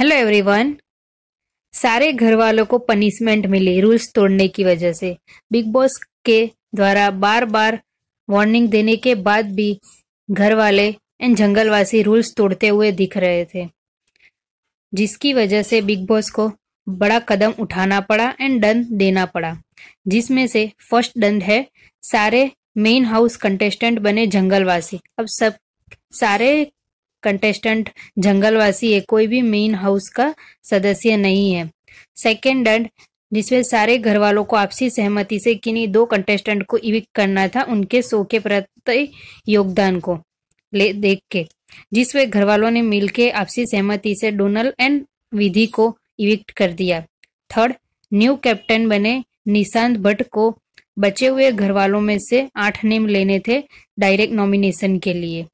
hello everyone सारे घर वालों को पनिशमेंट मिली रूल्स तोड़ने की वजह से बिग बॉस के द्वारा बार बार वार्निंग देने के बाद भी घर वाले एंड जंगलवासी रूल्स तोड़ते हुए दिख रहे थे जिसकी वजह से बिग बॉस को बड़ा कदम उठाना पड़ा एंड दंड देना पड़ा जिसमें से फर्स्ट दंड है सारे मेन हाउस कंटेस्टेंट बने जंगलवासी अब सब सारे कंटेस्टेंट जंगलवासी है कोई भी मेन हाउस का सदस्य नहीं है सेकेंड एंड जिसमें सारे घर वालों को आपसी सहमति से किन्हीं दो कंटेस्टेंट को इविक करना था उनके शो के प्रति योगदान को ले देख के जिसमें घर वालों ने मिलकर आपसी सहमति से डोनल एंड विधि को इविक्ट कर दिया थर्ड न्यू कैप्टन बने निशांत भट्ट को बचे हुए घर वालों में से आठ नेम लेने थे डायरेक्ट नॉमिनेशन के लिए